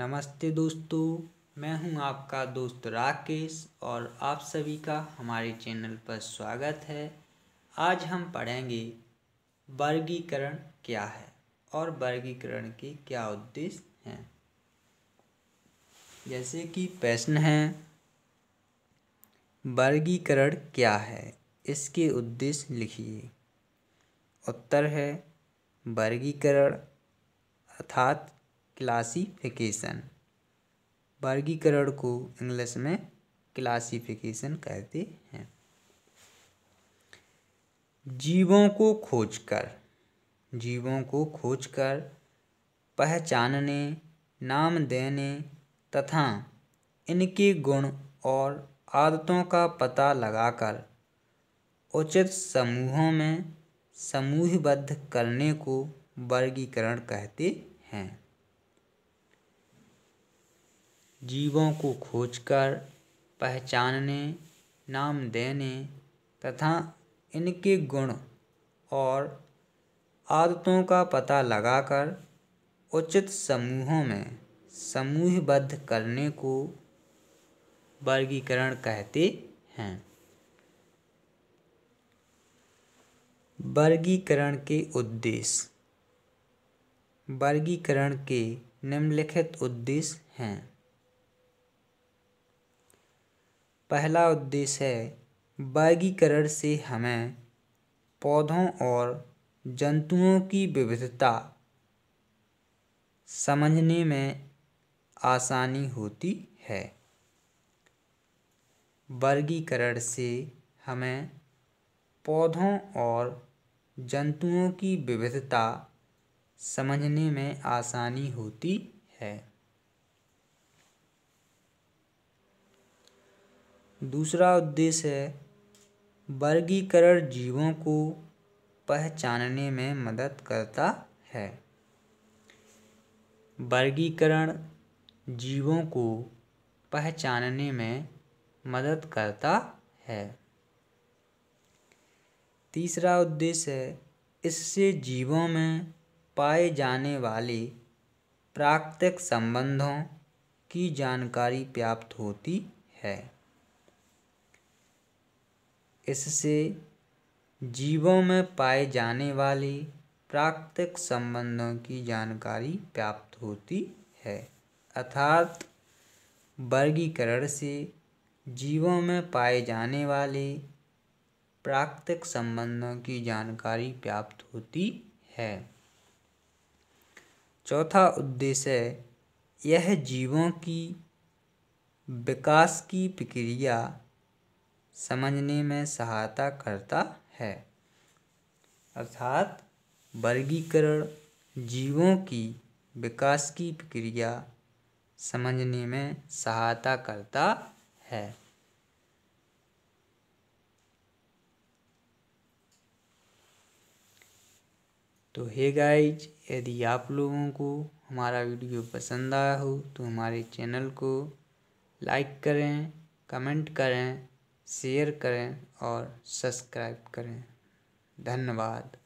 नमस्ते दोस्तों मैं हूं आपका दोस्त राकेश और आप सभी का हमारे चैनल पर स्वागत है आज हम पढ़ेंगे वर्गीकरण क्या है और वर्गीकरण के क्या उद्देश्य हैं जैसे कि प्रश्न है वर्गीकरण क्या है इसके उद्देश्य लिखिए उत्तर है वर्गीकरण अर्थात क्लासिफिकेशन वर्गीकरण को इंग्लिश में क्लासिफिकेशन कहते हैं जीवों को खोजकर जीवों को खोजकर पहचानने नाम देने तथा इनके गुण और आदतों का पता लगाकर उचित समूहों में समूहबद्ध करने को वर्गीकरण कहते हैं जीवों को खोजकर पहचानने नाम देने तथा इनके गुण और आदतों का पता लगाकर उचित समूहों में समूहबद्ध करने को वर्गीकरण कहते हैं वर्गीकरण के उद्देश्य वर्गीकरण के निम्नलिखित उद्देश्य हैं पहला उद्देश्य है वर्गीकरण से हमें पौधों और जंतुओं की विविधता समझने में आसानी होती है वर्गीकरण से हमें पौधों और जंतुओं की विविधता समझने में आसानी होती है दूसरा उद्देश्य है वर्गीकरण जीवों को पहचानने में मदद करता है वर्गीकरण जीवों को पहचानने में मदद करता है तीसरा उद्देश्य है इससे जीवों में पाए जाने वाले प्राकृतिक संबंधों की जानकारी प्राप्त होती है इससे जीवों में पाए जाने वाले प्राकृतिक संबंधों की जानकारी प्राप्त होती है अर्थात वर्गीकरण से जीवों में पाए जाने वाले प्राकृतिक संबंधों की जानकारी प्राप्त होती है चौथा उद्देश्य यह जीवों की विकास की प्रक्रिया समझने में सहायता करता है अर्थात वर्गीकरण जीवों की विकास की प्रक्रिया समझने में सहायता करता है तो हे गाइज यदि आप लोगों को हमारा वीडियो पसंद आया हो तो हमारे चैनल को लाइक करें कमेंट करें शेयर करें और सब्सक्राइब करें धन्यवाद